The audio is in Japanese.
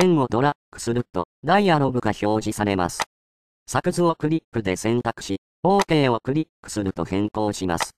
ペンをドラッグすると、ダイアログが表示されます。作図をクリックで選択し、OK をクリックすると変更します。